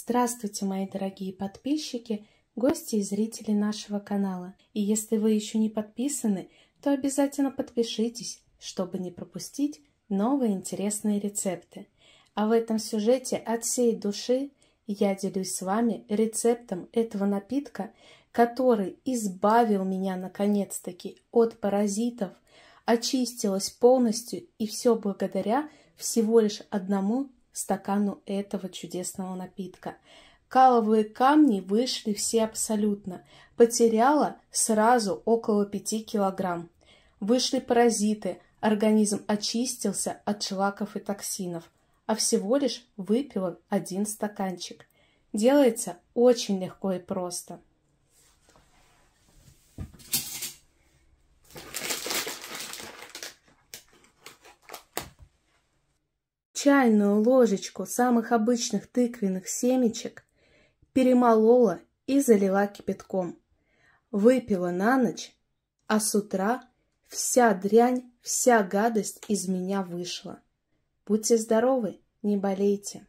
Здравствуйте, мои дорогие подписчики, гости и зрители нашего канала. И если вы еще не подписаны, то обязательно подпишитесь, чтобы не пропустить новые интересные рецепты. А в этом сюжете от всей души я делюсь с вами рецептом этого напитка, который избавил меня наконец-таки от паразитов, очистилась полностью и все благодаря всего лишь одному стакану этого чудесного напитка. Каловые камни вышли все абсолютно. Потеряла сразу около пяти килограмм. Вышли паразиты, организм очистился от шлаков и токсинов, а всего лишь выпила один стаканчик. Делается очень легко и просто. чайную ложечку самых обычных тыквенных семечек, перемолола и залила кипятком. Выпила на ночь, а с утра вся дрянь, вся гадость из меня вышла. Будьте здоровы, не болейте.